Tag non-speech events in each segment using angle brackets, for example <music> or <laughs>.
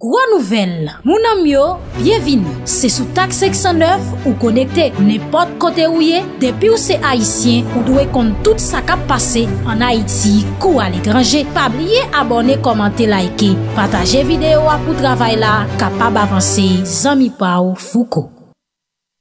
Gwa nouvel, mounan myo, byevini, se sou tak 609 ou konekte nepot kote ouye, depi ou se haisyen ou dwe kont tout sa kap pase an Haiti kou al ekranje. Pabliye abone, komante, laike, pataje videyo apou travay la, kapab avanse, zami pa ou fuko.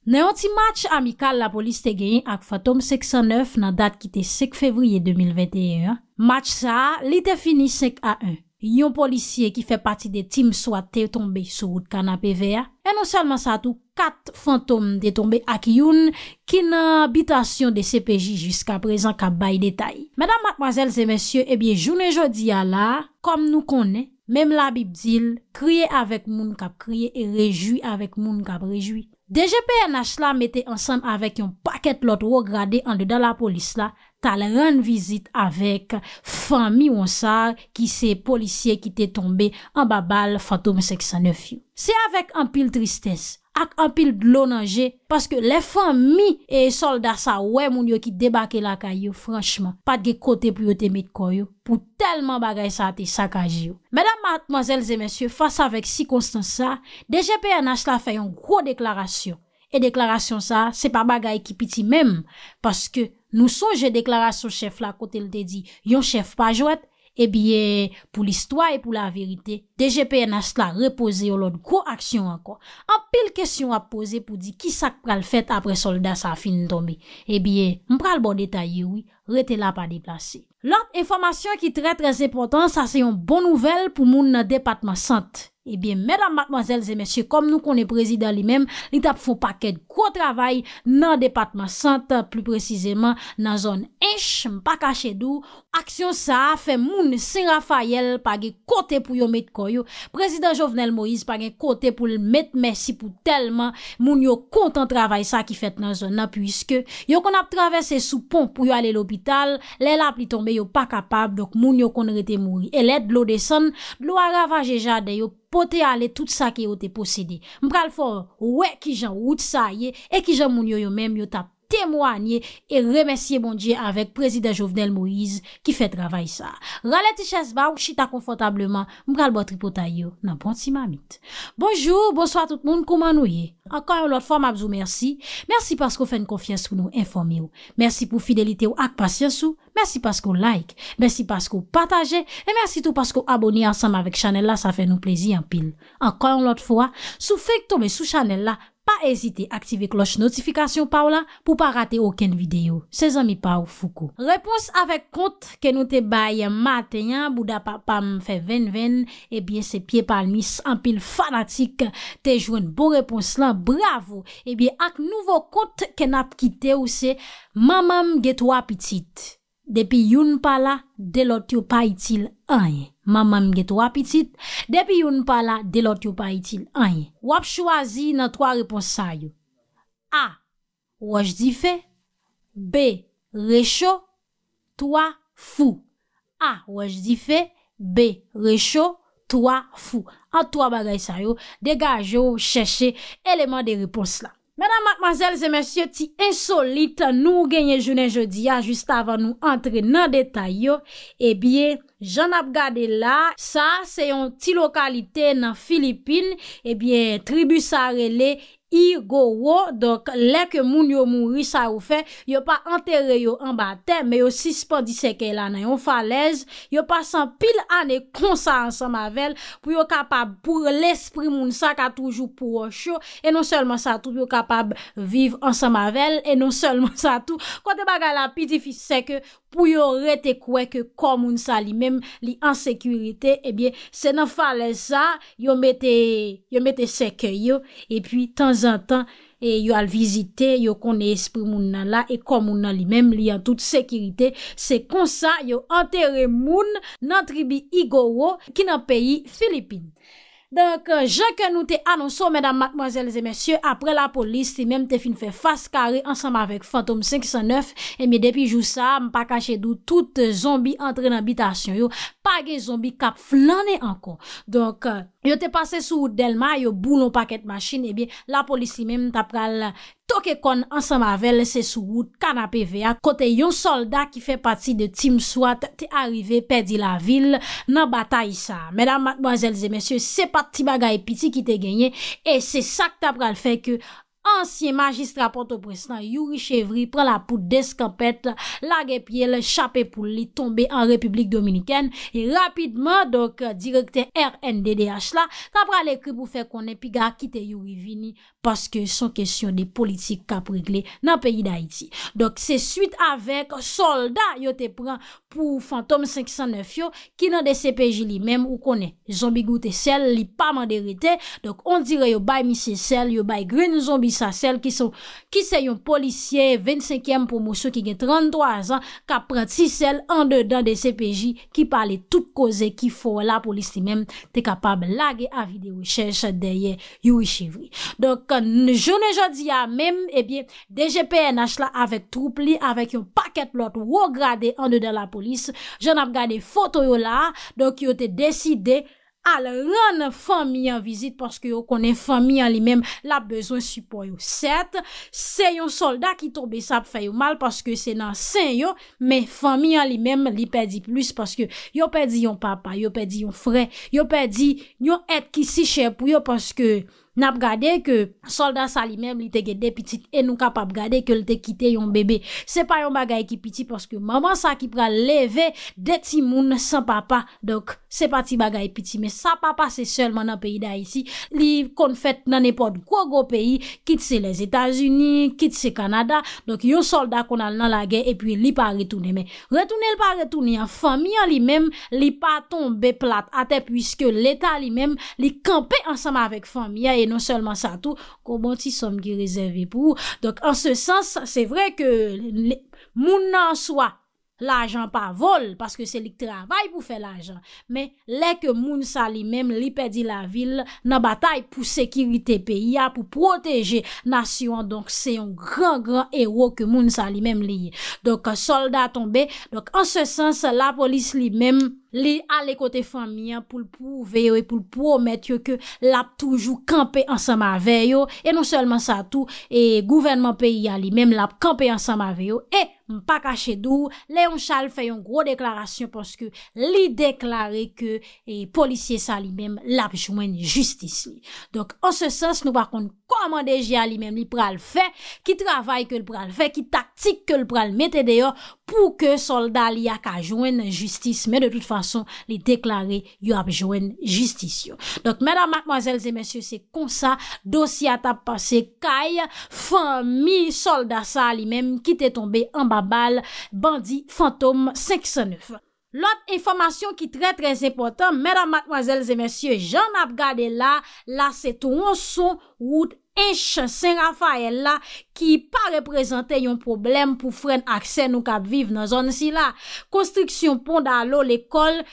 Ne yon ti match amikal la polis te gen ak Fatoum 609 nan dat ki te 6 fevriye 2021, match sa li te fini 5 a 1. yon polisye ki fe pati de Tim Swat te tombe sou wot ka na PVA. E non selman sa tou kat fantom te tombe ak yon ki nan bitasyon de CPJ jiska prezan ka bay detay. Mèdam, mademazèl, zè mèsyè, e eh bie jounen jodi ya la, kom nou konen, Mem la bip dil, kriye avek moun kap kriye e rejwi avek moun kap rejwi. Deje PNH la mette ansam avek yon paket lot rograde an de da la polis la, tal ren vizit avek fanmi wonsar ki se polisye ki te tombe an babal fantoum seksan nef yon. Se avek an pil tristese. ak anpil dlo nanje, paske le fan mi e solda sa we moun yo ki debake la kayo, franchman, pat ge kote pou yo temit koyo, pou telman bagay sa te sakajyo. Medan matmazelze mensyo, fasa vek si konstan sa, DGPNH la fe yon gro deklarasyon. E deklarasyon sa, se pa bagay ki piti mem, paske nou sonje deklarasyon chef la kote lte di, yon chef pa jwet, E eh biye, pou l'istwa e pou la verite, DGPN as la repose yo lòd ko aksyon anko. An pel kesyon ap pose pou di ki sak pral fèt apre soldat sa fin tombe. E eh biye, mpral bon detay yowi. rete la pa diplase. Lant, informasyon ki tre tre sepotan, sa se yon bon nouvel pou moun nan depatman sant. Ebyen, eh medan matmazel, zemesye, kom nou konen prezident li mem, li tap foun paket kwa travay nan depatman sant, plu prezizeman nan zon ench, mpa kache dou, aksyon sa, fe moun sen Rafael page kote pou yon met koyo, prezident Jovenel Moïse page kote pou l met mesi pou telman moun yo kontan travay sa ki fet nan zon nan, puisque, yo kon ap travesse sou pon pou yon ale lopit, lè la pli tombe yo pa kapab, dok moun yo kon rete mouri. E lè dlo de san, dlo a ravajeja de yo, pote ale tout sa ki yo te posede. Mpral for, wè ki jan wout sa ye, e ki jan moun yo yo menm yo tap Tèmouanye e remensye bondye avèk prezident Jovenel Moïse ki fè travay sa. Ralè ti chèz ba ou chita konfotableman, mbral botri potay yo nan pwant si mamit. Bonjour, bonsoit tout moun, kouman nou ye? Ankan yon lot fwa, mabzou mersi. Mersi paskou fè n konfyes kou nou informe yo. Mersi pou fidelite ou ak pasyansou. Mersi paskou like. Mersi paskou pataje. E mersi tou paskou aboni ansam avèk chanel la, sa fè nou plezi yon pil. Ankan yon lot fwa, sou fèk tome sou chanel la, pa ezite aktive kloche notifikasyon pa w la pou pa rate oken videyo. Se zan mi pa w fuko. Repons avek kont ke nou te baye matenyan, bouda pa pam fe ven ven, e bie se pie pal mis an pil fanatik, te jwen bon repons lan, bravo, e bie ak nouvo kont ke nap kite ou se, mamam get wapitit. Depi yon pala, delot yo payitil anye. Maman mget wap itit. Depi yon pa la, delot yon pa itil. Wap chwazi nan 3 repons sa yo. A. Wajdi fe. B. Recho. 3. Fou. A. Wajdi fe. B. Recho. 3. Fou. A. Wajdi fe. Dega jo chèche eleman de repons la. Madame, mademoiselles et messieurs, ti insolite, nou genye jounen jeudi ya, juste avant nou entre nan detay yo, e eh bie, jen ap gade la, sa, se yon ti lokalite nan Filipine, e eh bie, tribu sa rele, I go wo, dok lek moun yo moun ri sa ou fe, yo pa anter yo an ba tem, me yo sispan di seke lan an yon falez, yo pasan pil ane konsa an san mavel, pou yo kapab pou l'esprit moun sa, ka toujou pou wosho, e non selman sa tou, yo kapab viv an san mavel, e non selman sa tou. Kote baga la pi difi seke, Pou yo rete kwe ke komoun sa li mem li an sekurite, ebyen se nan fale sa, yo mette seke yo, e pi tan zan tan e yo al vizite, yo kone espri moun nan la, e komoun nan li mem li an tout sekurite, se konsa yo anterre moun nan tribi Igoro ki nan peyi Filipine. Donk, euh, jè ke nou te annonsou, mèdam, madmoizèl, zè mèsyè, apre la polis, ti mèm te fin fè faskari ansam avèk Fantom 509, e mi depi jou sa, m pa kache dout tout zombi antre nan bitasyon, yo, page zombi kap flanè ankon. Donk, euh, yo te pase sou Delma, yo bou non pakèt machin, e bi, la polis ti mèm ta pral To ke kon ansan mavel se sou gout kan ap veya kote yon soldat ki fe pati de Tim Swat te arive pedi la vil nan batay sa. Medan madmoazelze mensyo se pati bagay piti ki te genye e se sak ta pral fe ke... Ansyen magistra Port-au-Brestan, Youri Chevri, pran la pout d'escapette, lage piye le chapè pou li tombe an Republik Dominikèn, e rapidman, direkte RNDDH la, kapra l'ekri pou fe konen, pi ga kite Youri Vini, paske son kesyon de politik kaprigle nan peyi d'Haïti. Dok se suite avek, soldat yo te pran, pou fantom 509 yo ki nan de CPJ li menm ou konen zombi goute sel li pa man derite dok on dire yo bay misye sel yo bay grin zombi sa sel ki se yon policye 25e pou mousso ki gen 33 an ka pratise sel an de dan de CPJ ki pale tout koze ki fo la polisi menm te kapab lage avide wichèche deye yowishivri. Dok an jounen jodi ya menm ebyen eh DGPNH la avek troupli avek yon paket lot wograde an de dan la polisi Jan ap gade foto yo la, donk yo te deside al ran fami an vizit paske yo konen fami an li menm la bezon supo yo. Set, se yon solda ki tobe sa pou fay yo mal paske se nan sen yo, men fami an li menm li pedi plus paske yo pedi yon papa, yo pedi yon fre, yo pedi yon et ki si chepou yo paske... Nap gade ke soldat sa li mem li te gede pitit E nou kap ap gade ke li te kite yon bebe Se pa yon bagay ki piti Poske maman sa ki pra leve De ti moun san papa Dok se pati bagay piti Me sa papa se selman an peyi da isi Li konfet nan epot kogo peyi Kitse les Etats-Unis Kitse Kanada Dok yo soldat kon al nan la gen E pi li pa retune Retune li pa retune Famyan li mem li pa tombe plat Ate pwiske leta li mem Li kampe ansama avek famyan Non selman sa tou, komon ti som ki rezervi pou Donk an se sens, se vre ke moun nan swa La jan pa vol, paske se li k travay pou fe la jan Men le ke moun sa li mem, li pedi la vil Nan batay pou sekiriti peya, pou proteje nasyon Donk se yon gran gran ero ke moun sa li mem li Donk soldat tombe, donk an se sens la polis li mem li ale kote fami an pou l pou veyo e pou l pou omet yo ke lap toujou kampe ansan ma veyo e nou selman sa tou e gouvenman peyi alimem lap kampe ansan ma veyo e mpa kache dou Leon Charles feyon gro deklarasyon ponske li deklare ke e polisye sa alimem lap jwenni justisi donk an se sens nou bakon nou komande je li mem li pral fe, ki travay ke li pral fe, ki taktik ke li pral mette deyo pou ke solda li ak a jwen justice, men de tout fason li deklare yu ap jwen justice yo. Donk menan, madem, madem, zemensyo, se konsa dosi ata pase kaj, fan mi solda sa li mem ki te tombe an babal bandi fantom 509. Lot informasyon ki trè trè impotant, mèdam matmwazèl zè mèsyè, jan ap gade la, la se ton son, wout enche, sen Rafaèl la, ki pa reprezentè yon problem pou fren akse nou kap viv nan zon si la. Konstriksyon pon da alò l'ekol,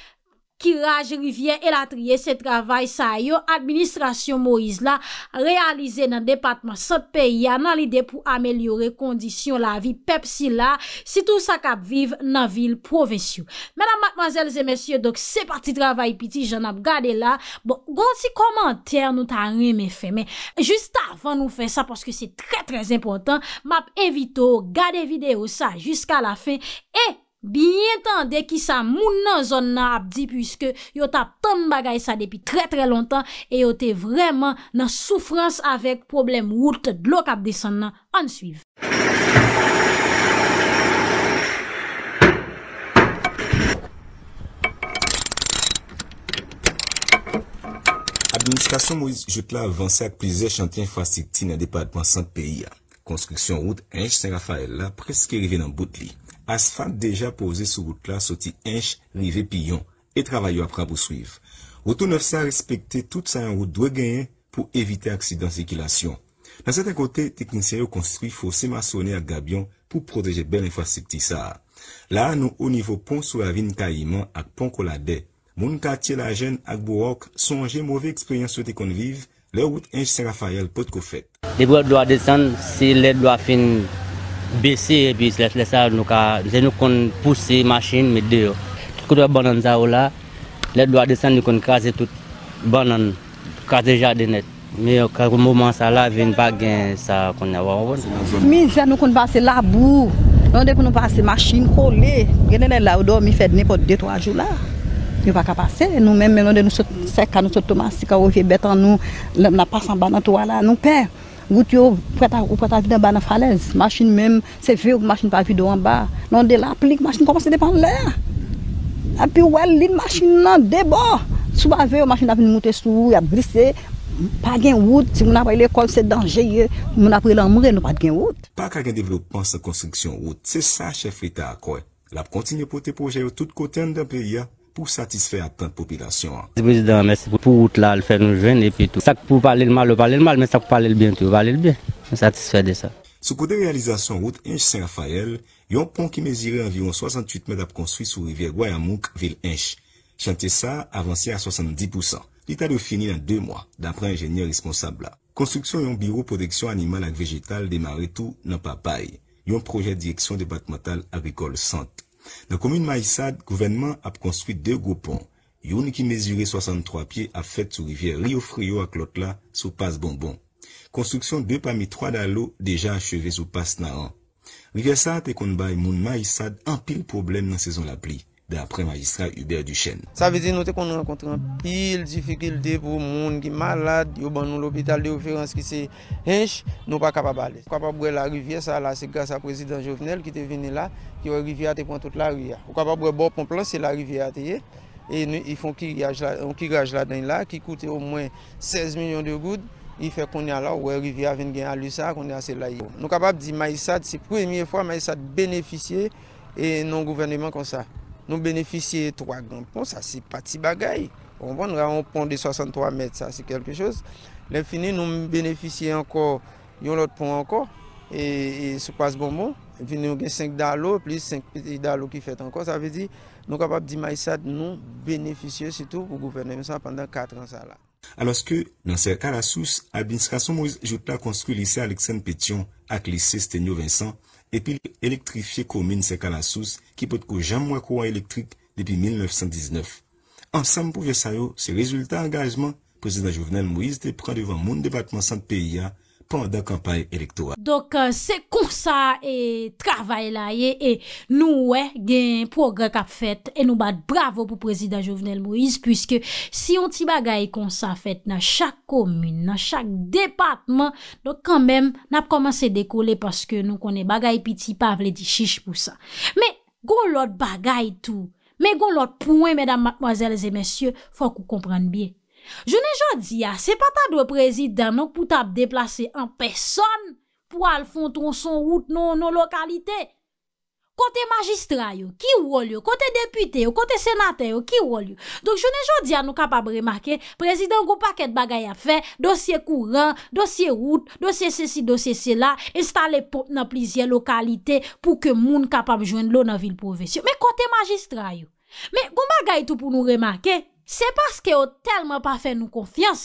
Kiraj rivye el atriye se travay sa yo, administrasyon Moïse la, realize nan depatman sot peyi ya nan lide pou amelyore kondisyon la vi pepsi bon, la, si tou sa kap vive nan vil provensyon. Menan matmazel zemesye, dok se pati travay piti, jan ap gade la, bon, gonsi komantere nou ta reme fe, men, just avan nou fe sa, paske se tre trez impotant, map evito, gade video sa, jiska la fe, e... biyentan de ki sa moun nan zon nan abdi pwiske yo ta ton bagay sa depi tre tre lontan e yo te vreman nan soufrans avek problem wout dlo kap desan nan. Ansuiv. Administrasyon mou jout la avansak plize chanti infrasik ti nan depad pwansant peyi ya. Konstruksyon wout enj se rafa el la preske rive nan bout li. Asfad deja pose sou gout la soti enj rive Piyon e travayou apra pou swif. Woutou nefse a respekte tout sa yon gout dwe genyen pou evite aksidans zikilasyon. Nan sate kote, teknisyen yo konstri fò se masoni ak Gabion pou proteje bel enfas se pti sa. La an nou o nivou pon sou la vin kayiman ak pon kolade. Moun katye la jen ak bourok sonje mouve eksperyans sou te konviv le wout enj Serrafayel pot ko fet. De gout do a desen si le do a fin... Besi epi se lesa nou ka, ze nou kon puse machin me deyo. Tukotwa banan za ou la, le dwa desen nou kon kaze tout banan, kaze jadenet. Me yo kakou mouman sa la, ven bagen sa kon e wawon. Mi ze nou kon base labou, nan de pou nou base machin kole, genen le la ou do mi fed ne pot dey to a jou la. Yo pa ka pase, nou men men nan de nou sot seka, nou sot tomasi, ka ou vi betan nou, lèm la pasan banan to a la, nou pen. Gout yo ou preta vide an ba nan falez, machin menm se ve ou machin pa vide an ba, nan de la aplik, machin komse depan lè. A pi ou el li, machin nan debò. Sou ba ve ou machin api moutesou, ap glise, pa gen wout, se moun apay le kon se danje ye, moun apay le an mre nou pa gen wout. Pak a gen devlopan se konstriksyon wout, se sa chef ete akoy, la ap kontinye pote proje yo tout kote an de biye. pou satisfè atan popilasyon an. Prezident, mèsi pou pout lal fèl nou jwen et pi tout. Sak pou pale l mal ou pale l mal, mè sak pale l bien tout, pale l bien. Mè satisfè de sa. Sou kou de realizasyon route Inche-Saint-Raphael, yon pon ki mèzirè environ 68 mèd ap konswi sou rivier Guayamouk-Ville-Inche. Chante sa avansi a 70%. Li ta de fini nan 2 mwa, d'apre ingènyer responsable la. Konstruksyon yon biro poteksyon animal ak vegetal de Maré-Tou nan papaye. Yon projèt direksyon de batmantal agrikol sant. Nan komun Maïsad, gouvenman ap konstruit de goupon. Youn ki mezure 63 piye ap fet sou rivye Ryo Friyo ak lot la sou pas bonbon. Konstruksyon de 2 pami 3 dalo deja acheve sou pas naran. Rivye sa te konbay moun Maïsad an pil problem nan sezon la pli. d'après ben, magistrat Hubert Duchesne. Ça veut dire nous rencontrons rencontre pile difficultés pour gens qui malade, yo ban nous l'hôpital de référence qui c'est hinche, nous pas capable aller. Capable la rivière ça c'est grâce à président Jovenel qui est venu là, qui la rivière pour prend toute la rivière. Capable bon plan c'est la rivière et ils font un kirage là dedans là qui coûte au moins 16 millions de gouttes. Il fait qu'on est là, la rivière vient à Lusa, qu'on est celle là. Nous sommes capables de dire Maïsad, c'est la première fois Maïsad bénéficie et non gouvernement comme ça. Nou beneficye 3 grand pon, sa si pati bagay. On pon de 63 m, sa si kelpe chos. Len fini, nou beneficye anko, yon lot pon anko, e sou pas bonbon, vini yon gen 5 dal ou, plis 5 dal ou ki fet anko, sa vezi, nou kapap di maïsad, nou beneficye sitou pou gouvenem sa pandan 4 an sa la. Anoske, nan ser kalasous, abinskasou mou jouta konstru lise Alexen Petion ak lise Stenyo Vincent, epi elektrifye koumine se kalasous ki pot kou jan mwa kouwa elektrik depi 1919. Ansem pou Vesayo, se rezultat angazman, prezident Jouvenel Moïse te pra devan moun debatman sante P.I.A., pandan kampanj elektorat. Dok euh, se konsa e travay la ye, nou we gen progre kap fet, e nou bat bravo pou prezident Jovenel Moïse, pwiske si yon ti bagay konsa fet na chak komine, na chak departman, do kambem nap komanse dekole paske nou konen bagay piti pavle di chich pou sa. Me goun lot bagay tou, me goun lot pouen, mèdam, mèdame, mèdame, mèdame, mèdame, mèdame, mèdame, mèdame, mèdame, mèdame, mèdame, mèdame, mèdame, mèdame, mèdame, mèdame, mèdame, mèdame, mè Je ne jodi a, se pata do prezident nou k pou tabe deplase en person pou al fonton son route nou lokalite. Kote magistra yo, ki wol yo, kote depute yo, kote senate yo, ki wol yo. Donk, je ne jodi a nou kapab remake, prezident goupak et bagay a fe, dosye kouran, dosye route, dosye se si, dosye se la, installe pot nan plizye lokalite pou ke moun kapab jwenn loun nan vil povesyo. Me kote magistra yo. Me, goupak gaitou pou nou remake. Se paske yo telman pa fe nou konfians.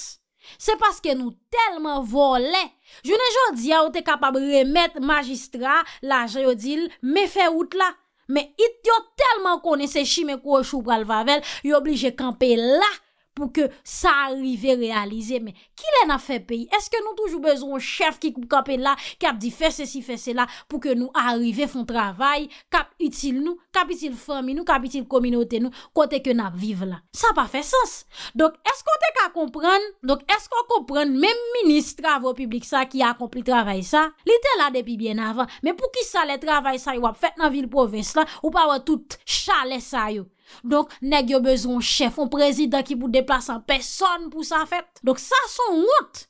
Se paske nou telman vole. Jounen joun diya ou te kapab remet magistra la jayodil me fe out la. Me it yo telman konese shime kou chou pral vavel. Yo oblije kampe la. pou ke sa arrive realize. Men, ki le nan fe peyi? Eske nou toujou bezon chèf ki kou kapè la, ki ap di fese si fese la, pou ke nou arrive fon travay, kap itil nou, kap itil fami nou, kap itil kominote nou, kote ke nan vive la. Sa pa fe sens. Dok, eskote ka kompran? Dok, eskote kompran men ministre avon publik sa ki akompli travay sa? Li te la depi bien avan, men pou ki sa le travay sa yo ap fèt nan vil poves la, ou pa wè tout chale sa yo? Donk, neg yo bezon chèf ou prezidant ki pou deplasan peson pou sa fèt. Donk, sa son wot.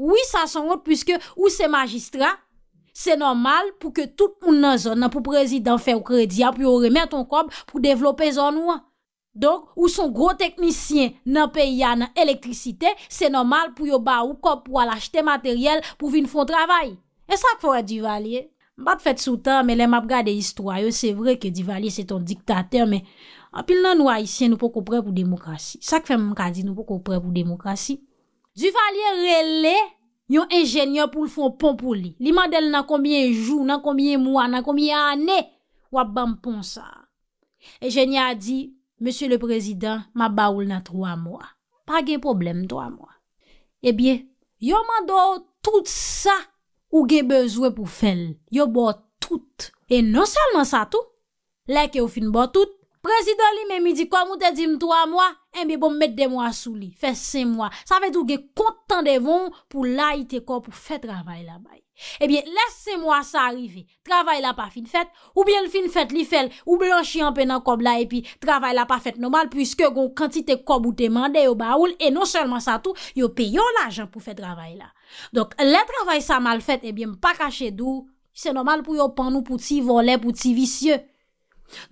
Oui, sa son wot, pwiske ou se magistrat, se normal pou ke tout moun nan zon nan pou prezidant fè ou kredi ap yo remè ton kob pou devlopè zon wan. Donk, ou son gro teknisyen nan peya nan elektrisite, se normal pou yo ba ou kob pou al achete materyel pou vin fon travay. E sa k fòre di valye. Bat fet soutan, me le map gade istwa yo, se vre ke Duvalier se ton diktater, me apil nan nou Aisyen nou pou koupre pou demokrasi. Sak fèm mkazi nou pou koupre pou demokrasi. Duvalier rele, yon enjènyan pou l'fon pon pou li. Li mandel nan kombien jou, nan kombien mwa, nan kombien anè, wap ban pon sa. Enjènyan di, M. le prezident, ma baoul nan 3 mwa. Pa gen problem 3 mwa. Ebyen, yo mando tout sa. Ou ge bezwe pou fel, yo bo tout. E non salman sa tout. Lè ke ou fin bo tout, Prezidon li men mi di kwa moun te di mtwa mwa, en bi bon met de mwa sou li, fe se mwa. Sa ve doug e kontan de voun pou la ite kwa pou fe travay la eh bay. Ebyen, les se mwa sa arive, travay la pa fin fet, ou bien fin fet li fel, ou non eh bien chi an penan kwa bla epi, travay la pa fet nomal, pwiske goun kantite kwa moun te mande yo baoul, e non selman sa tou, yo peyo l'ajan pou fe travay la. Dok, le travay sa mal fet, ebyen, pa kache dou, se nomal pou yo panou pou ti vole, pou ti visyeu.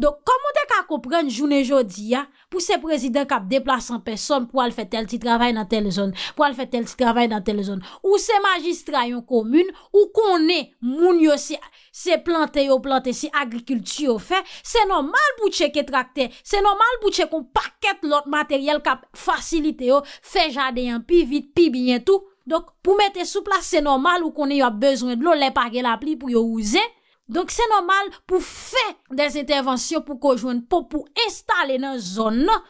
Donk, komon dek akopren jounen jodi ya, pou se prezident kap deplasan peson pou al fet tel ti travay nan tel zon, pou al fet tel ti travay nan tel zon, ou se magistrayon komoun, ou konen moun yo se plante yo plante si agrikulti yo fe, se normal pou che ke trakte, se normal pou che kon paket lot materyel kap fasilite yo fe jadeyen pi vit pi binyen tou, donk pou mette sou plas se normal ou konen yo ap bezwen de lo lepake la pli pou yo ouze. Donk se nomal pou fe des etervansyon pou kojoun pou pou installe nan zon nan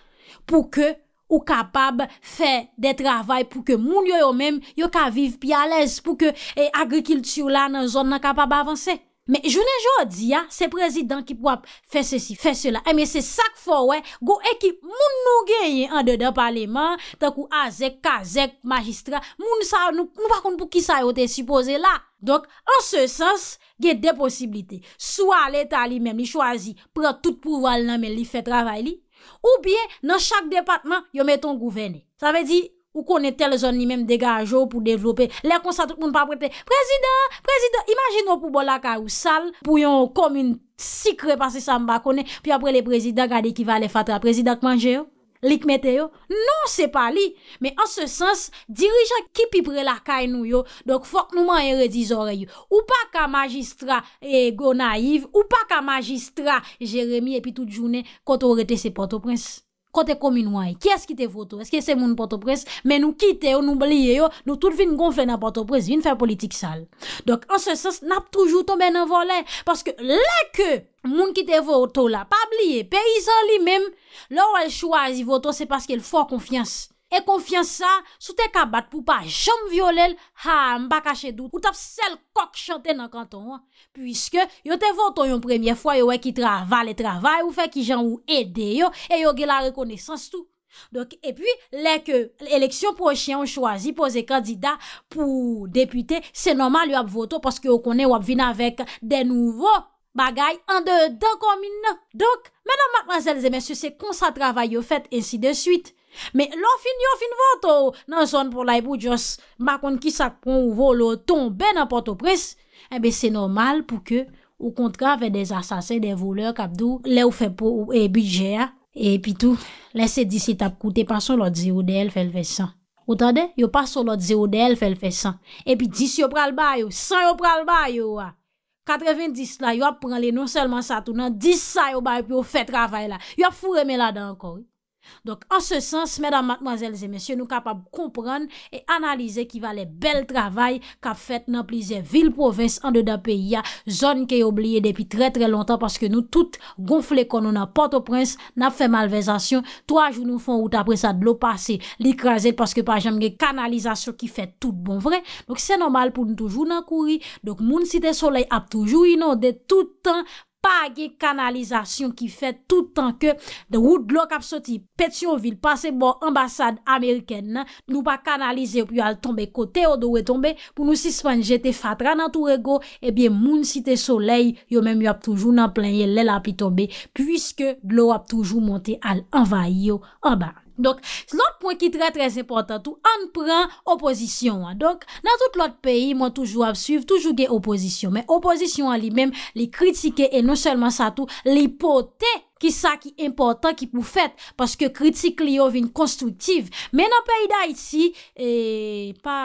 pou ke ou kapab fe de travay pou ke moun yo yo menm yo ka viv pi alez pou ke e agrikilti ou la nan zon nan kapab avanse. Me jounen jodi ya se prezident ki pou ap fe se si fe se la e eh me se sak fo we go ekip moun nou genye an dedan paleman takou azek, kazek, magistra moun sa nou bakoun pou ki sa yo te suppose la. Donk, an se sens, gen de posibilite, swa l'Etat li men li chwazi, pran tout pou val nan men li fe travay li, ou bien nan chak departement yo meton gouvene. Sa ve di, ou konen tel zon li men dega anjou pou devlope, lè kon sa trup moun pa prete, prezident, prezident, imagino pou bol la karousal, pou yon komun sikre pase samba konen, pi apre le prezident gade ki va le fatra prezident manje yo. Likmete yo? Non, se pa li. Men an se sens, dirijan ki pi pre la kay nou yo, dok fok nou man yon redizore yo. Ou pa ka magistra e, go naiv, ou pa ka magistra jeremi epi tout jounen, koto rete se poto prens. Kote komin wany, kyes kite voto? Eske se moun porto pres, men nou kite ou nou blye yo, nou tout vin gonfle nan porto pres, vin fè politik sal. Dok anse se snap toujou to men nan volen, paske lè ke moun kite voto la, pa blye, peyizan li men, lò el chwazi voto, se paske el fò konfians. E konfyan sa, sou te kabat pou pa jom violel ha mba kache dout ou tap sel kok chante nan kanton. Puiske yo te voton yon premye fwa yo we ki travale travale ou fe ki jan ou ede yo e yo ge la rekonesans tou. Et puis, lek l'eleksyon proche yon chwazi pose kandida pou depute, se nomal yo ap voto paske yo konen yo ap vin avek de nouvo bagay an de dan komine. Donk, menan makman zelze men su se kon sa travay yo fet ensi de suite. Mè lò fin yon fin vòt wò, nan son pò la i bò jòs, bakon ki sak pon wò lò ton bè nan potopres, e eh bè se normal pou kè wò kontra vè des asasè, des vòlèr kapdou, lè wò fè pou e eh, bidjè a, e pi tout, lè se disi tap koute, pason lò dzi ou dè l fè l fè san. O tande, yo pason lò dzi ou dè l fè l fè san. E pi disi yo pral bè yo, san yo pral bè yo a. Katreven disi la, yo ap pran lè non selman sa tout nan, disi sa yo bè yo pou yo fè travè la. Yo ap fure mè la dan kò. Donc en se sens, mesdames, mademoiselles et messieurs, nou kapab kompran e analize ki va le bel travay kap fet nan plize vil province an de da peyi ya zon ke obliye depi tre tre lontan paske nou tout gonfle kon nou nan porte au prince, nan fe malvezasyon, toajou nou fon wout apre sa dlo pase, likraze, paske pa jemge kanalizasyon ki fet tout bon vre. Donc se nomal pou nou toujou nan kouri, donc moun site solei ap toujou inonde toutan, Pagye kanalizasyon ki fet toutan ke de wout glok ap soti Petionville pase bo ambasad Ameriken nan, nou pa kanalize yo pi al tombe kote yo do we tombe pou nou sispan jete fatran an tou rego, ebyen moun site soley yo menm yo ap toujou nan planye lela pi tombe, pwiske glok ap toujou monte al envay yo amban. Donk, lout pwen ki tre trez importan tou, an pran opozisyon an. Donk, nan tout lout peyi, mwen toujou ap suiv, toujou gen opozisyon. Men opozisyon an li men, li kritike, e non selman sa tou, li pote ki sa ki importan ki pou fet. Paske kritik li yo vin konstruktiv. Men an peyi da iti, e pa,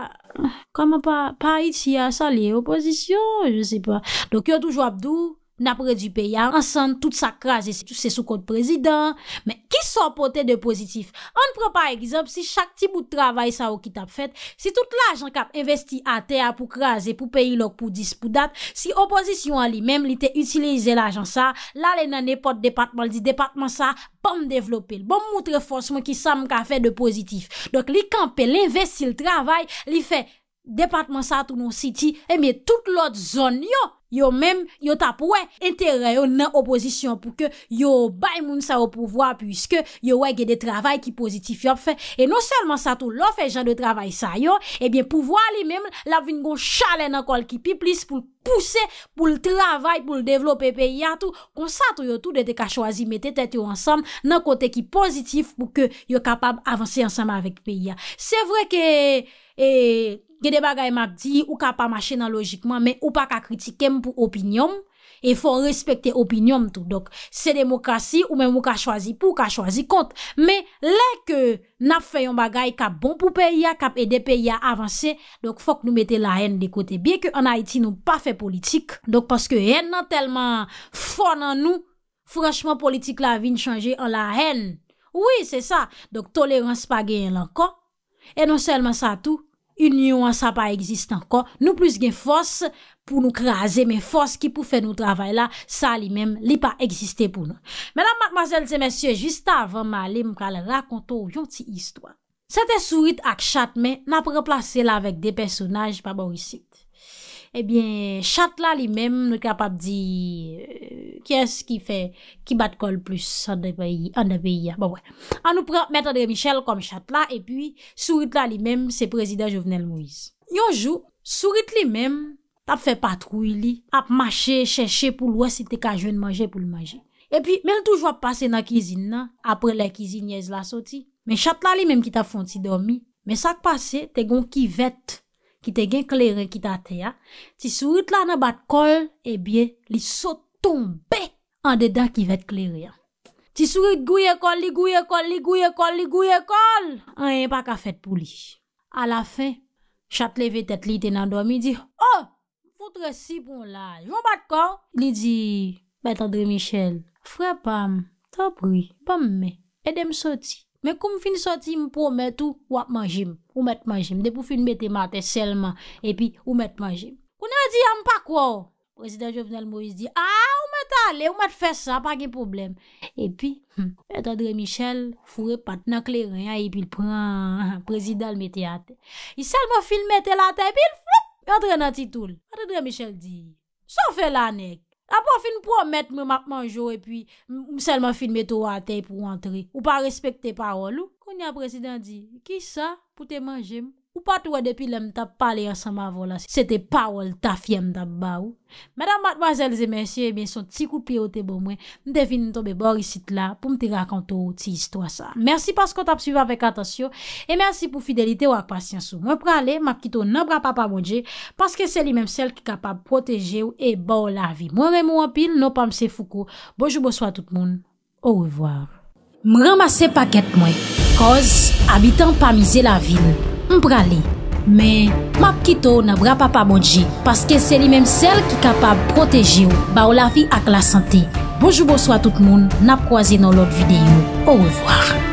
kama pa, pa iti a sa li opozisyon, je se pa. Donk, yo toujou ap dou... N apre du peya, ansan, tout sa kraze, tout se soukote prezident. Men, ki so poten de pozitif? An pre pa ekzob, si chak ti bout travay sa ou ki tap fet, si tout la ajan kap investi a te a pou kraze, pou peyi lok pou dis pou dat, si opozisyon a li men, li te utilize la ajan sa, la li nan ne pot departman, li departman sa, pou m devlopel, pou m moutre fosman ki sa m ka fe de pozitif. Donk, li kanpe, li investi l travay, li fe... Depatman sa tou nou siti E eh miye tout lout zon yo Yo men yo tapwe Enterre yo nan opozisyon pou ke Yo bay moun sa ou pou vwa Puiske yo wè gè non de travay ki pozitif yop fe E non selman sa tou lò fè jan de travay sa yo E eh biye pou vwa li men La vin gò chalè nan kol ki pi plis Pou l'pousè, pou l'travay Pou l'devlopè pe ya Kon sa tou yo tout dete ka chwazi Mette tet yo ansam nan kote ki pozitif Pou ke yo kapab avansè ansam avèk pe ya Se vre ke E eh, e e Gede bagay map di, ou ka pa machinan logikman, men ou pa ka kritikem pou opinyom, e fon respekte opinyom tou. Dok, se demokrasi, ou men mou ka chwazi pou, ka chwazi kont. Men, lè ke nap fè yon bagay ka bon pou peya, ka pe de peya avanse, dok fòk nou mette la hèn de kote. Biè ke an Haiti nou pa fè politik, dok paske hèn nan telman fon an nou, franschman politik la vin chanje an la hèn. Oui, se sa. Dok, tolerans pa gen lankan, e non selman sa tou, Unyon an sa pa egziste anko, nou plus gen fos pou nou kreaze, men fos ki pou fe nou travay la, sa li men li pa egziste pou nou. Menan madmazel se mesye, jist avan ma ale mkal rakonto yon ti histwa. Sete souit ak chat men, nan pou replase la vek de personaj pa borisi. Ebyen, eh chate la li menm nou kap ap di, kese euh, ki fe, ki bat kol plus an de veyi, an de veyi ya. Bon wè, an nou pre met André Michel kom chate la, epi sourit la li menm se prezident Jovenel Moïse. Yonjou, sourit li menm tap fe patrou li, ap mache, chèche pou lwè si te ka jwen manje pou lwè manje. Epi, men toujwa pase nan kizine nan, apre la kizine yez la soti, men chate la li menm ki ta fonti domi, men sak pase, te gon ki vette, Ki te gen kleren ki tate ya, ti sourit lan nan bat kol, ebyen li sot tombe an dedan ki vet kleren ya. Ti sourit gouye kol, li gouye kol, li gouye kol, li gouye kol, an yon pa ka fet pou li. A la fin, chate leve tet li tenan do, mi di, oh, moutre si bon la, yon bat kol. Li di, bète André Michel, fwèpam, to broui, pomme, edèm soti. Men kou m fin soti m pou mè tou wap manjim. Ou mèt manjim. De pou fin mète matè selman. E pi ou mèt manjim. Kou nan di an pa kwa ou. Prezident Jovenel Moïse di. A ah, ou mèt ale. Ou mèt fè sa. Pa ki problem. E pi. Mète André Michel. Fou repat nan kleren. E pi l pran. <laughs> Prezident mète ate. I selman fin mète l atè. E pi l flup. Mète André Natitoul. Mète André Michel di. So fè lanek. Apo fin pou an met mè makmanjou e pi, mselman fin mè tou an tey pou antre. Ou pa respekte parol ou. Kouni an presidant di, ki sa pou te manje mou? Ou pat wè depi lèm ta pale yansan ma volas Se te pawol ta fye mda bwa ou Mèdam madwazèl zè mèsyè Mè son ti koupi ou te bo mwen Mè defini tobe bor isit la pou mte rakanto ou ti histwa sa Mèsi paskot ap suvi avèk atasyo E mèsi pou fidelite ou ak pasyansou Mwen pralè, mapkito nan bra pa pa mwondje Paske se li mèm sel ki kapab proteje ou e ba ou la vi Mwen remou apil, nou pamse foukou Bojou bo swa tout moun, ou wèvoar Mwen ramase paket mwen Koz, abitan pa mize la vil, mbra li. Men, map kito na bra pa pa modji, paske se li menm sel ki kapab proteji ou, ba ou la vi ak la sante. Bojou bojou a tout moun, nap kwa zi nan lot videyo. Ou revoar.